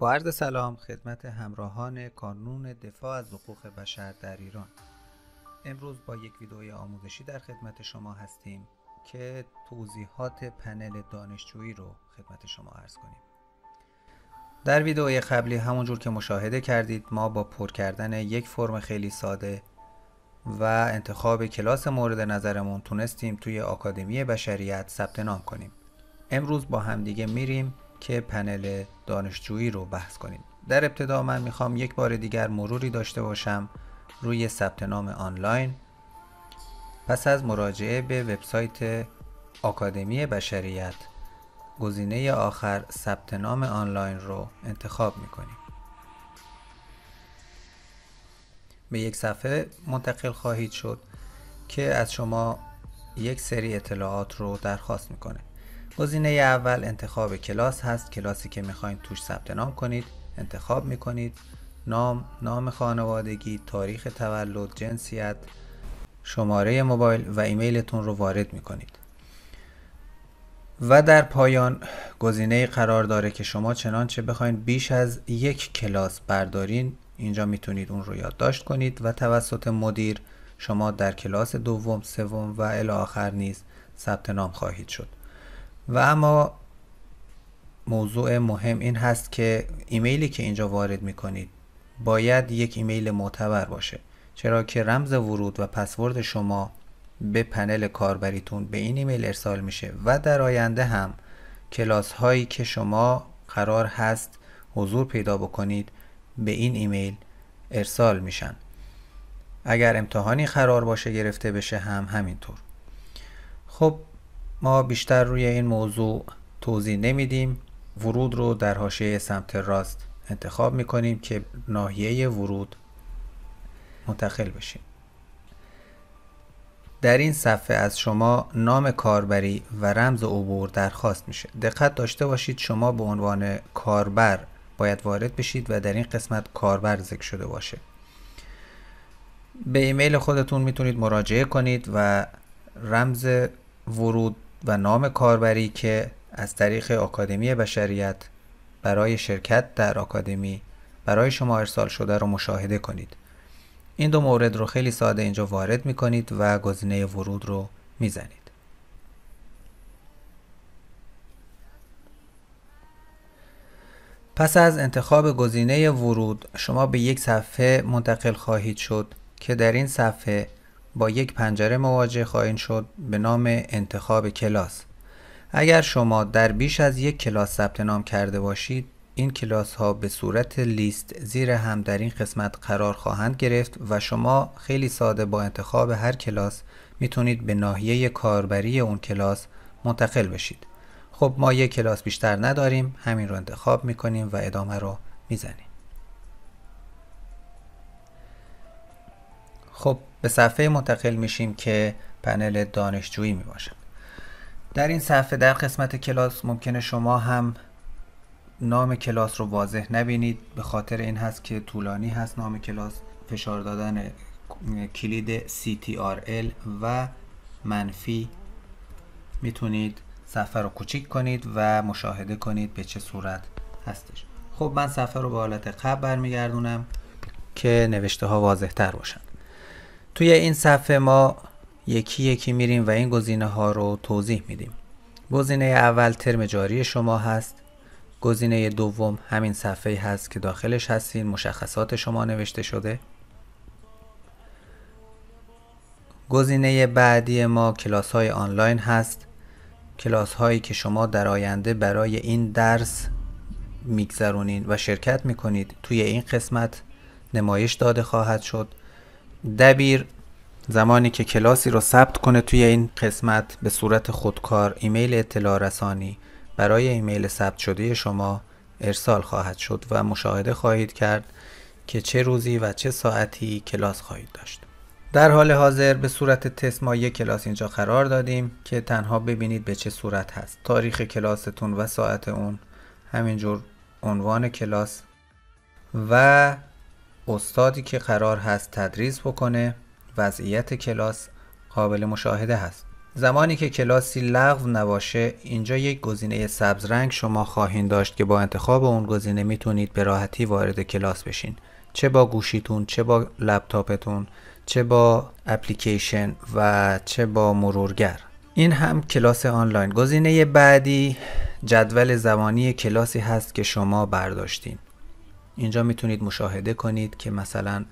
با عرض سلام خدمت همراهان کانون دفاع از حقوق بشر در ایران امروز با یک ویدئوی آموزشی در خدمت شما هستیم که توضیحات پنل دانشجویی رو خدمت شما عرض کنیم در ویدئوی قبلی همونجور که مشاهده کردید ما با پر کردن یک فرم خیلی ساده و انتخاب کلاس مورد نظرمون تونستیم توی آکادمی بشریت ثبت نام کنیم امروز با همدیگه میریم که پنل دانشجویی رو بحث کنید در ابتدا من میخوام یک بار دیگر مروری داشته باشم روی ثبت نام آنلاین پس از مراجعه به وبسایت آکادمی بشریت گزینه آخر ثبت نام آنلاین رو انتخاب میکنیم به یک صفحه منتقل خواهید شد که از شما یک سری اطلاعات رو درخواست میکنه گزینه اول انتخاب کلاس هست کلاسی که میخواین توش ثبت نام کنید انتخاب میکنید نام، نام خانوادگی، تاریخ تولد، جنسیت، شماره موبایل و ایمیلتون رو وارد میکنید و در پایان گزینه قرار داره که شما چنانچه بخواین بیش از یک کلاس بردارین اینجا میتونید اون رو یادداشت کنید و توسط مدیر شما در کلاس دوم، سوم و الی آخر نیز ثبت نام خواهید شد و اما موضوع مهم این هست که ایمیلی که اینجا وارد می کنید باید یک ایمیل معتبر باشه چرا که رمز ورود و پسورد شما به پنل کاربریتون به این ایمیل ارسال میشه و در آینده هم کلاس هایی که شما قرار هست حضور پیدا بکنید به این ایمیل ارسال میشن اگر امتحانی قرار باشه گرفته بشه هم همینطور خب ما بیشتر روی این موضوع توضیح نمیدیم ورود رو در حاشیه سمت راست انتخاب میکنیم که ناحیه ورود منتقل بشیم در این صفحه از شما نام کاربری و رمز عبور درخواست میشه دقت داشته باشید شما به عنوان کاربر باید وارد بشید و در این قسمت کاربر ذکر شده باشه به ایمیل خودتون میتونید مراجعه کنید و رمز ورود و نام کاربری که از طریق آکادمی بشریت برای شرکت در آکادمی برای شما ارسال شده رو مشاهده کنید این دو مورد رو خیلی ساده اینجا وارد می کنید و گزینه ورود رو می زنید. پس از انتخاب گزینه ورود شما به یک صفحه منتقل خواهید شد که در این صفحه با یک پنجره مواجه خواهید شد به نام انتخاب کلاس اگر شما در بیش از یک کلاس ثبت نام کرده باشید این کلاس ها به صورت لیست زیر هم در این قسمت قرار خواهند گرفت و شما خیلی ساده با انتخاب هر کلاس میتونید به ناحیه کاربری اون کلاس منتقل بشید خب ما یک کلاس بیشتر نداریم همین رو انتخاب میکنیم و ادامه رو میزنیم خب به صفحه منتقل میشیم که پنل دانشجویی میباشد در این صفحه در قسمت کلاس ممکنه شما هم نام کلاس رو واضح نبینید به خاطر این هست که طولانی هست نام کلاس فشار دادن کلید CTRL و منفی میتونید صفحه رو کوچیک کنید و مشاهده کنید به چه صورت هستش خب من صفحه رو به حالت قبل برمیگردونم که نوشته ها واضح تر باشن توی این صفحه ما یکی یکی میریم و این گزینه ها رو توضیح میدیم گزینه اول ترم جاری شما هست گزینه دوم همین صفحه هست که داخلش هستین مشخصات شما نوشته شده گزینه بعدی ما کلاس های آنلاین هست کلاس هایی که شما در آینده برای این درس میگذرونین و شرکت میکنید توی این قسمت نمایش داده خواهد شد دبیر زمانی که کلاسی رو ثبت کنه توی این قسمت به صورت خودکار ایمیل اطلاع رسانی برای ایمیل ثبت شده شما ارسال خواهد شد و مشاهده خواهید کرد که چه روزی و چه ساعتی کلاس خواهید داشت در حال حاضر به صورت تست ما یک کلاس اینجا قرار دادیم که تنها ببینید به چه صورت هست تاریخ کلاستون و ساعت اون همینجور عنوان کلاس و استادی که قرار هست تدریس بکنه وضعیت کلاس قابل مشاهده هست زمانی که کلاسی لغو نباشه اینجا یک گزینه سبز رنگ شما خواهید داشت که با انتخاب اون گزینه میتونید به راحتی وارد کلاس بشین چه با گوشیتون چه با لپتاپتون چه با اپلیکیشن و چه با مرورگر این هم کلاس آنلاین گزینه بعدی جدول زمانی کلاسی هست که شما برداشتین اینجا میتونید مشاهده کنید که مثلا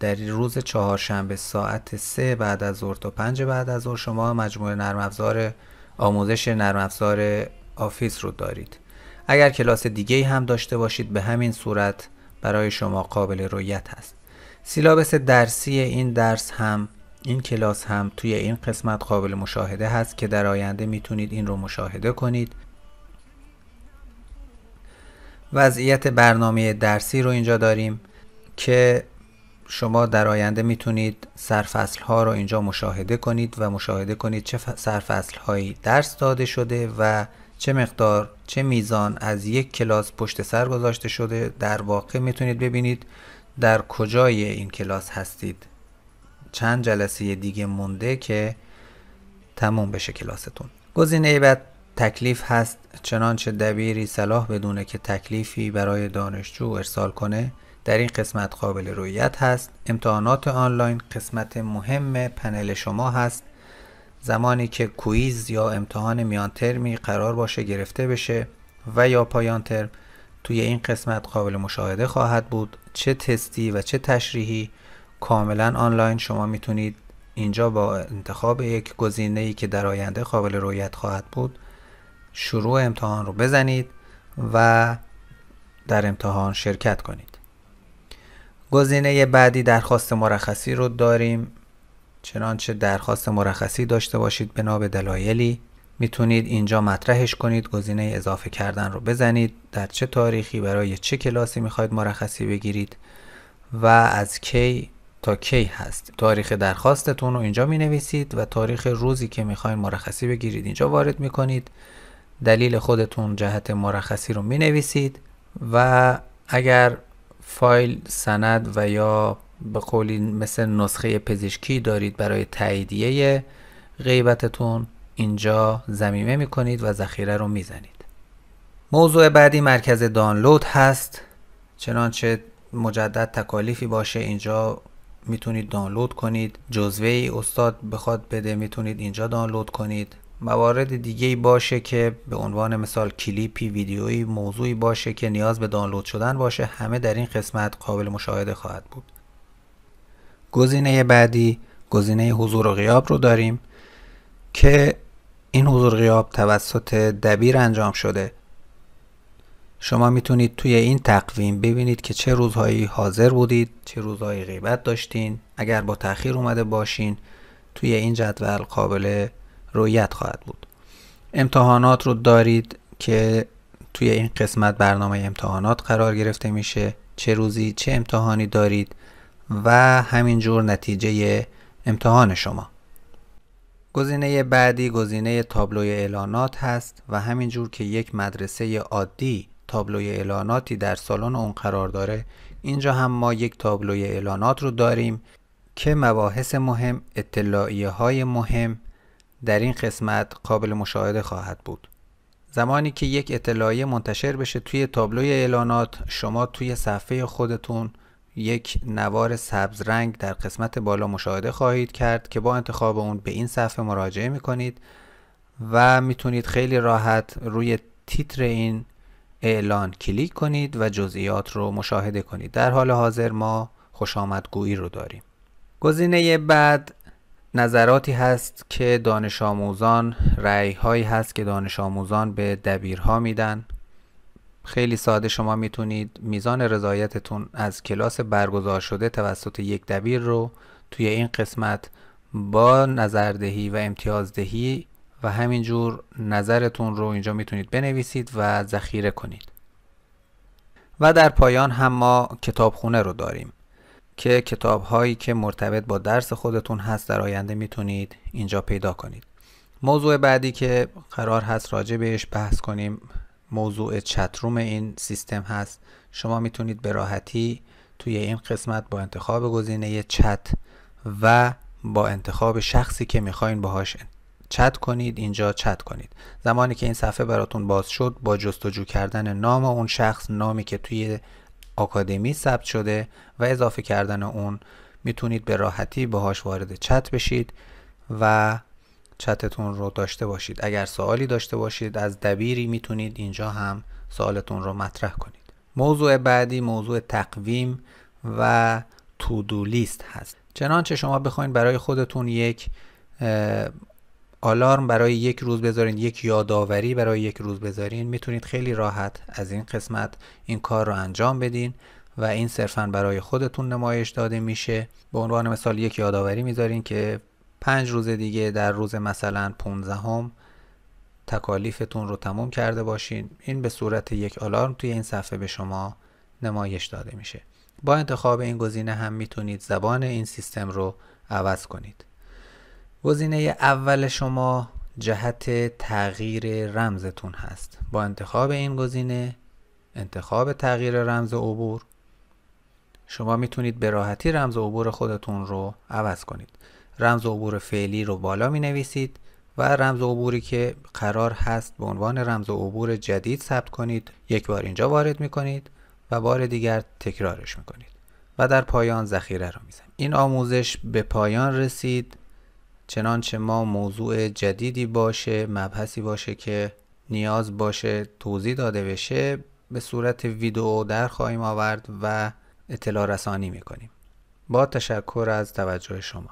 در روز چهارشنبه ساعت سه بعد از ظهر تا پنج بعد از ظهر شما مجموعه نرم افزار آموزش نرم افزار آفیس رو دارید اگر کلاس دیگه هم داشته باشید به همین صورت برای شما قابل رویت هست سیلابس درسی این درس هم این کلاس هم توی این قسمت قابل مشاهده هست که در آینده میتونید این رو مشاهده کنید وضعیت برنامه درسی رو اینجا داریم که شما در آینده میتونید سرفصل ها رو اینجا مشاهده کنید و مشاهده کنید چه سرفصل هایی درس داده شده و چه مقدار چه میزان از یک کلاس پشت سر گذاشته شده در واقع میتونید ببینید در کجای این کلاس هستید چند جلسه دیگه مونده که تموم بشه کلاستون گزینه بعد تکلیف هست چنانچه دبیری صلاح بدونه که تکلیفی برای دانشجو ارسال کنه در این قسمت قابل رویت هست امتحانات آنلاین قسمت مهم پنل شما هست زمانی که کویز یا امتحان میان ترمی قرار باشه گرفته بشه و یا پایان ترم توی این قسمت قابل مشاهده خواهد بود چه تستی و چه تشریحی کاملا آنلاین شما میتونید اینجا با انتخاب یک گزینه ای که در آینده قابل رویت خواهد بود شروع امتحان رو بزنید و در امتحان شرکت کنید گزینه بعدی درخواست مرخصی رو داریم چنانچه درخواست مرخصی داشته باشید به به دلایلی میتونید اینجا مطرحش کنید گزینه اضافه کردن رو بزنید در چه تاریخی برای چه کلاسی میخواید مرخصی بگیرید و از کی تا کی هست تاریخ درخواستتون رو اینجا می نویسید و تاریخ روزی که میخواید مرخصی بگیرید اینجا وارد میکنید. دلیل خودتون جهت مرخصی رو می نویسید و اگر فایل سند و یا به قولی مثل نسخه پزشکی دارید برای تاییدیه غیبتتون اینجا زمیمه می کنید و ذخیره رو میزنید. موضوع بعدی مرکز دانلود هست چنانچه مجدد تکالیفی باشه اینجا میتونید دانلود کنید جزوه ای استاد بخواد بده میتونید اینجا دانلود کنید موارد دیگه باشه که به عنوان مثال کلیپی ویدیوی موضوعی باشه که نیاز به دانلود شدن باشه همه در این قسمت قابل مشاهده خواهد بود گزینه بعدی گزینه حضور و غیاب رو داریم که این حضور غیاب توسط دبیر انجام شده شما میتونید توی این تقویم ببینید که چه روزهایی حاضر بودید چه روزهایی غیبت داشتین اگر با تاخیر اومده باشین توی این جدول قابل رویت خواهد بود امتحانات رو دارید که توی این قسمت برنامه امتحانات قرار گرفته میشه چه روزی چه امتحانی دارید و همینجور نتیجه امتحان شما گزینه بعدی گزینه تابلوی اعلانات هست و همینجور که یک مدرسه عادی تابلوی اعلاناتی در سالن اون قرار داره اینجا هم ما یک تابلوی اعلانات رو داریم که مباحث مهم، اطلاعیه های مهم در این قسمت قابل مشاهده خواهد بود زمانی که یک اطلاعیه منتشر بشه توی تابلوی اعلانات شما توی صفحه خودتون یک نوار سبز رنگ در قسمت بالا مشاهده خواهید کرد که با انتخاب اون به این صفحه مراجعه میکنید و میتونید خیلی راحت روی تیتر این اعلان کلیک کنید و جزئیات رو مشاهده کنید در حال حاضر ما خوش آمدگویی رو داریم گزینه بعد نظراتی هست که دانش آموزان رعی هایی هست که دانش آموزان به دبیرها میدن خیلی ساده شما میتونید میزان رضایتتون از کلاس برگزار شده توسط یک دبیر رو توی این قسمت با نظردهی و امتیازدهی و همینجور نظرتون رو اینجا میتونید بنویسید و ذخیره کنید و در پایان هم ما کتابخونه رو داریم که کتاب هایی که مرتبط با درس خودتون هست در آینده میتونید اینجا پیدا کنید موضوع بعدی که قرار هست راجع بهش بحث کنیم موضوع چتروم این سیستم هست شما میتونید به راحتی توی این قسمت با انتخاب گزینه چت و با انتخاب شخصی که میخواین باهاش چت کنید اینجا چت کنید زمانی که این صفحه براتون باز شد با جستجو کردن نام اون شخص نامی که توی آکادمی ثبت شده و اضافه کردن اون میتونید به راحتی باهاش وارد چت بشید و چتتون رو داشته باشید اگر سوالی داشته باشید از دبیری میتونید اینجا هم سوالتون رو مطرح کنید موضوع بعدی موضوع تقویم و تودو لیست هست چنانچه شما بخواید برای خودتون یک آلارم برای یک روز بذارین یک یادآوری برای یک روز بذارین میتونید خیلی راحت از این قسمت این کار رو انجام بدین و این صرفا برای خودتون نمایش داده میشه به عنوان مثال یک یادآوری میذارین که پنج روز دیگه در روز مثلا 15 هم تکالیفتون رو تموم کرده باشین این به صورت یک آلارم توی این صفحه به شما نمایش داده میشه با انتخاب این گزینه هم میتونید زبان این سیستم رو عوض کنید گزینه اول شما جهت تغییر رمزتون هست با انتخاب این گزینه انتخاب تغییر رمز عبور شما میتونید به راحتی رمز عبور خودتون رو عوض کنید رمز عبور فعلی رو بالا می نویسید و رمز عبوری که قرار هست به عنوان رمز عبور جدید ثبت کنید یک بار اینجا وارد می کنید و بار دیگر تکرارش می کنید و در پایان ذخیره رو می این آموزش به پایان رسید چنانچه ما موضوع جدیدی باشه مبحثی باشه که نیاز باشه توضیح داده بشه به صورت ویدیو در خواهیم آورد و اطلاع رسانی میکنیم با تشکر از توجه شما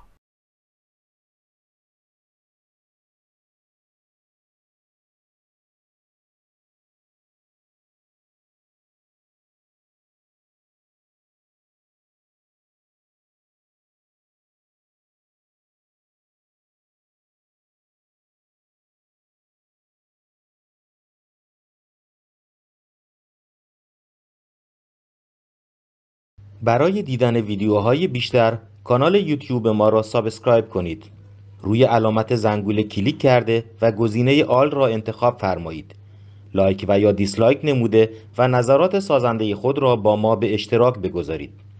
برای دیدن ویدیوهای بیشتر کانال یوتیوب ما را سابسکرایب کنید. روی علامت زنگوله کلیک کرده و گزینه آل را انتخاب فرمایید. لایک و یا دیسلایک نموده و نظرات سازنده خود را با ما به اشتراک بگذارید.